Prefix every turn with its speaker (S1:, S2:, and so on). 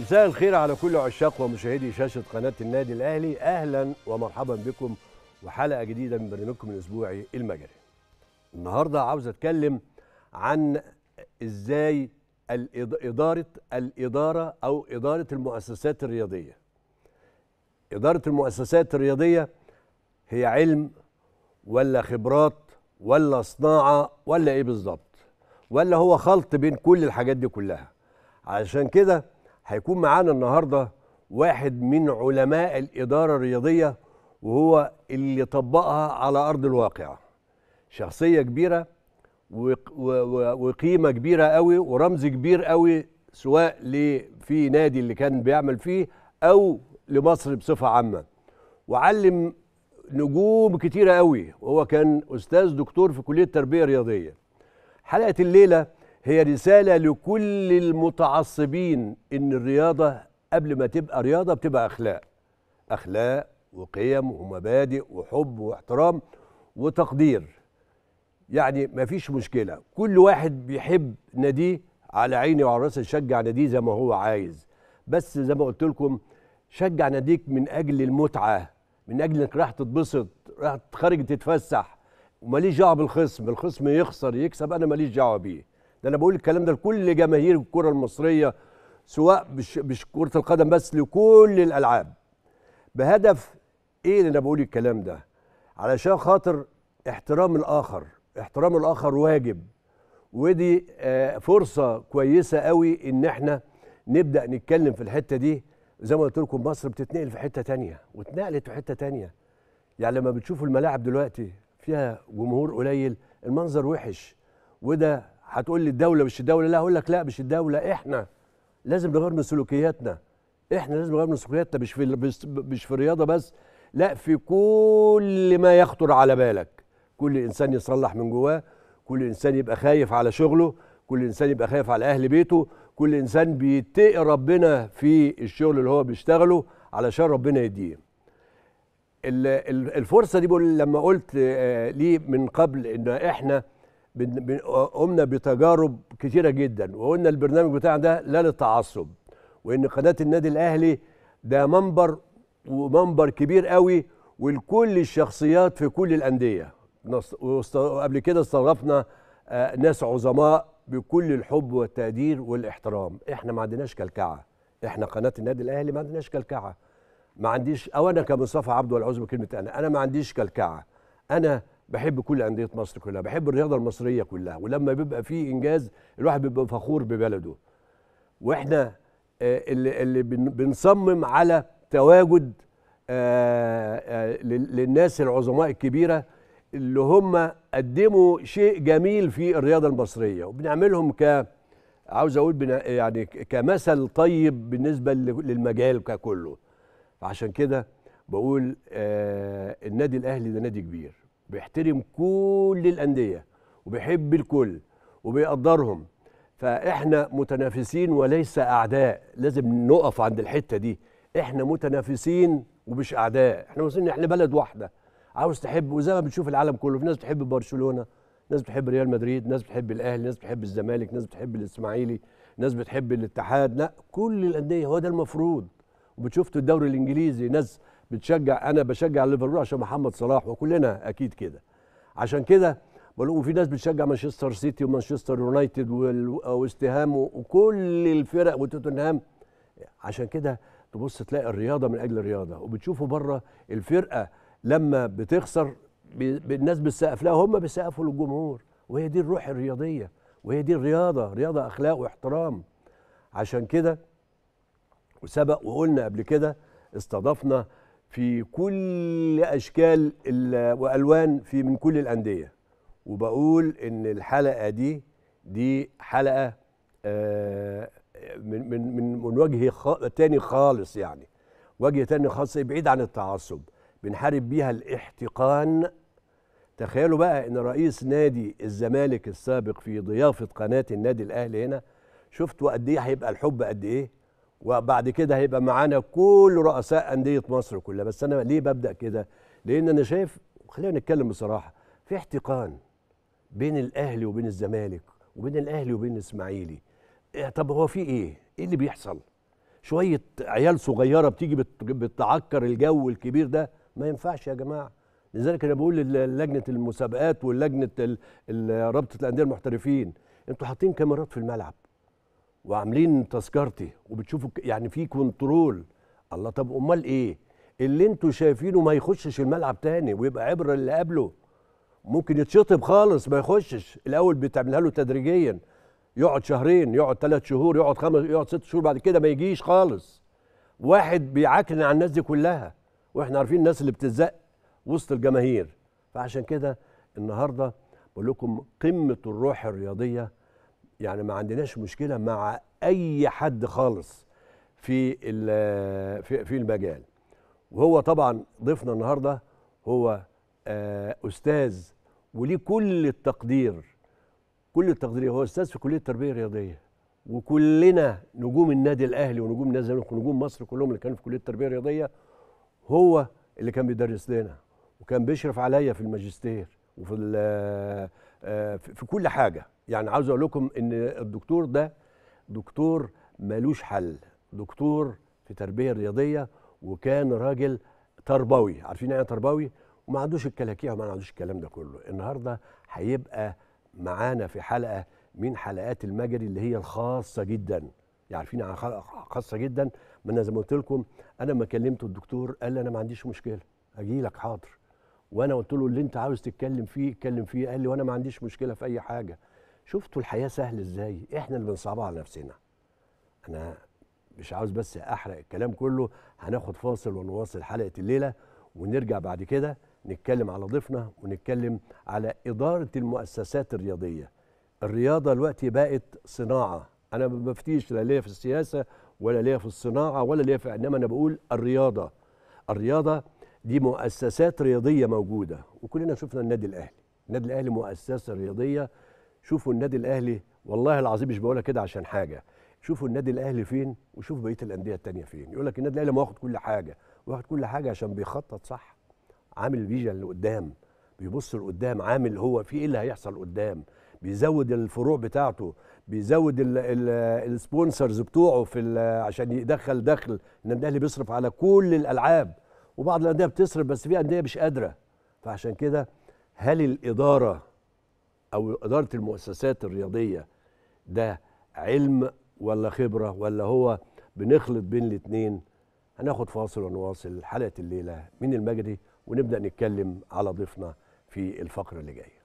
S1: مساء الخير على كل عشاق ومشاهدي شاشة قناة النادي الأهلي أهلا ومرحبا بكم وحلقة جديدة من برنامجكم الأسبوعي المجري النهاردة عاوز أتكلم عن إزاي إدارة الإدارة أو إدارة المؤسسات الرياضية إدارة المؤسسات الرياضية هي علم ولا خبرات ولا صناعة ولا إيه بالظبط ولا هو خلط بين كل الحاجات دي كلها علشان كده هيكون معانا النهارده واحد من علماء الإدارة الرياضية وهو اللي طبقها على أرض الواقع شخصية كبيرة وقيمة كبيرة قوي ورمز كبير قوي سواء في نادي اللي كان بيعمل فيه أو لمصر بصفة عامة وعلم نجوم كتيرة قوي وهو كان أستاذ دكتور في كلية التربية الرياضية حلقة الليلة هي رسالة لكل المتعصبين إن الرياضة قبل ما تبقى رياضة بتبقى أخلاق أخلاق وقيم ومبادئ وحب واحترام وتقدير يعني ما فيش مشكلة كل واحد بيحب ناديه على عيني وعلى راسي يشجع ناديه زي ما هو عايز بس زي ما قلت لكم شجع ناديك من أجل المتعة من أجل إنك راح تتبسط راح تخرج تتفسح وماليش دعوة بالخصم الخصم يخسر يكسب أنا ماليش دعوة بيه ده انا بقول الكلام ده لكل جماهير الكره المصريه سواء مش مش كره القدم بس لكل الالعاب بهدف ايه اللي انا بقول الكلام ده علشان خاطر احترام الاخر احترام الاخر واجب ودي آه، فرصه كويسه قوي ان احنا نبدا نتكلم في الحته دي زي ما قلت لكم مصر بتتنقل في حته تانية واتنقلت في حته تانية يعني لما بتشوفوا الملاعب دلوقتي فيها جمهور قليل المنظر وحش وده هتقول لي الدوله مش الدوله لا هقول لك لا مش الدوله احنا لازم نغير من سلوكياتنا احنا لازم نغير من سلوكياتنا مش في مش في الرياضه بس لا في كل ما يخطر على بالك كل انسان يصلح من جواه كل انسان يبقى خايف على شغله كل انسان يبقى خايف على اهل بيته كل انسان بيتقي ربنا في الشغل اللي هو بيشتغله علشان ربنا يديه الفرصه دي بقول لما قلت آه، ليه من قبل ان احنا قمنا بتجارب كتيرة جدا وقلنا البرنامج بتاعنا ده لا للتعصب وان قناة النادي الاهلي ده منبر ومنبر كبير قوي ولكل الشخصيات في كل الاندية وقبل كده استضفنا آه، ناس عظماء بكل الحب والتقدير والاحترام احنا ما عندناش كلكعة احنا قناة النادي الاهلي ما عندناش كلكعة ما عنديش او انا كمصطفى عبده والعوز بكلمة انا انا ما عنديش كلكعة انا بحب كل انديه مصر كلها بحب الرياضه المصريه كلها ولما بيبقى في انجاز الواحد بيبقى فخور ببلده واحنا آه، اللي اللي بنصمم على تواجد آه، آه، للناس العظماء الكبيره اللي هم قدموا شيء جميل في الرياضه المصريه وبنعملهم ك عاوز اقول يعني كمثل طيب بالنسبه للمجال ككله فعشان كده بقول النادي الاهلي ده نادي كبير بيحترم كل الانديه وبيحب الكل وبيقدرهم فاحنا متنافسين وليس اعداء لازم نقف عند الحته دي احنا متنافسين ومش اعداء احنا واصلين احنا بلد واحده عاوز تحب وزي ما بتشوف العالم كله في ناس بتحب برشلونه ناس بتحب ريال مدريد ناس بتحب الاهلي ناس بتحب الزمالك ناس بتحب الاسماعيلي ناس بتحب الاتحاد لا كل الانديه هو ده المفروض وبتشوف في الدوري الانجليزي ناس بتشجع انا بشجع ليفربول عشان محمد صلاح وكلنا اكيد كده عشان كده بقول وفي ناس بتشجع مانشستر سيتي ومانشستر يونايتد واستهام وكل الفرق وتوتنهام عشان كده تبص تلاقي الرياضه من اجل الرياضه وبتشوفوا بره الفرقه لما بتخسر الناس بتسقف لها هم بيسقفوا للجمهور وهي دي الروح الرياضيه وهي دي الرياضه رياضه اخلاق واحترام عشان كده وسبق وقلنا قبل كده استضفنا في كل اشكال والوان في من كل الانديه وبقول ان الحلقه دي دي حلقه آه، من من من من وجه تاني خالص يعني وجه تاني خالص بعيد عن التعصب بنحارب بيها الاحتقان تخيلوا بقى ان رئيس نادي الزمالك السابق في ضيافه قناه النادي الاهلي هنا شفتوا قد ايه هيبقى الحب قد ايه وبعد كده هيبقى معانا كل رؤساء انديه مصر كلها بس انا ليه ببدا كده لان انا شايف خلينا نتكلم بصراحه في احتقان بين الاهلي وبين الزمالك وبين الاهلي وبين الاسماعيلي إيه، طب هو في ايه ايه اللي بيحصل شويه عيال صغيره بتيجي بتعكر الجو الكبير ده ما ينفعش يا جماعه لذلك انا بقول للجنه المسابقات ولجنه رابطه الانديه المحترفين انتوا حاطين كاميرات في الملعب وعاملين تذكرتي وبتشوفوا يعني في كنترول الله طب امال ايه اللي انتوا شايفينه ما يخشش الملعب تاني ويبقى عبره اللي قبله ممكن يتشطب خالص ما يخشش الاول بتعملها له تدريجيا يقعد شهرين يقعد ثلاث شهور يقعد خمس يقعد ست شهور بعد كده ما يجيش خالص واحد بيعاكن على الناس دي كلها واحنا عارفين الناس اللي بتزق وسط الجماهير فعشان كده النهارده بقول لكم قمه الروح الرياضيه يعني ما عندناش مشكله مع اي حد خالص في في المجال وهو طبعا ضيفنا النهارده هو آه، استاذ وليه كل التقدير كل التقدير هو استاذ في كليه التربيه الرياضيه وكلنا نجوم النادي الاهلي ونجوم نادي الزمالك ونجوم مصر كلهم اللي كانوا في كليه التربيه الرياضيه هو اللي كان بيدرس لنا وكان بيشرف عليا في الماجستير وفي آه، في كل حاجه يعني عاوز اقول لكم ان الدكتور ده دكتور ملوش حل دكتور في تربيه رياضيه وكان راجل تربوي عارفين يعني إيه تربوي وما عندوش الكلاكيع وما عندوش الكلام ده كله النهارده هيبقى معانا في حلقه من حلقات المجري اللي هي الخاصه جدا يعني عارفين عن يعني خاصه جدا ما انا زي ما قلت لكم انا لما كلمت الدكتور قال لي انا ما عنديش مشكله اجي لك حاضر وانا قلت له اللي انت عاوز تتكلم فيه اتكلم فيه قال لي وانا ما عنديش مشكله في اي حاجه شفتوا الحياه سهل ازاي احنا اللي بنصعبها على نفسنا انا مش عاوز بس احرق الكلام كله هناخد فاصل ونواصل حلقه الليله ونرجع بعد كده نتكلم على ضيفنا ونتكلم على اداره المؤسسات الرياضيه الرياضه دلوقتي بقت صناعه انا ما بفتيش لا ليا في السياسه ولا ليا في الصناعه ولا ليا في انما انا بقول الرياضه الرياضه دي مؤسسات رياضيه موجوده وكلنا شفنا النادي الاهلي النادي الاهلي مؤسسه رياضيه شوفوا النادي الاهلي والله العظيم مش بقولها كده عشان حاجه شوفوا النادي الاهلي فين وشوفوا بقيه الانديه التانية فين يقول لك النادي الاهلي ما واخد كل حاجه واخد كل حاجه عشان بيخطط صح عامل فيجن لقدام بيبص لقدام عامل هو في ايه اللي هيحصل قدام بيزود الفروع بتاعته بيزود السبونسرز بتوعه في عشان يدخل دخل النادي الاهلي بيصرف على كل الالعاب وبعض الانديه بتصرف بس في انديه مش قادره فعشان كده هل الاداره او اداره المؤسسات الرياضيه ده علم ولا خبره ولا هو بنخلط بين الاثنين هناخد فاصل ونواصل حلقه الليله من المجدي ونبدا نتكلم على ضيفنا في الفقره اللي جايه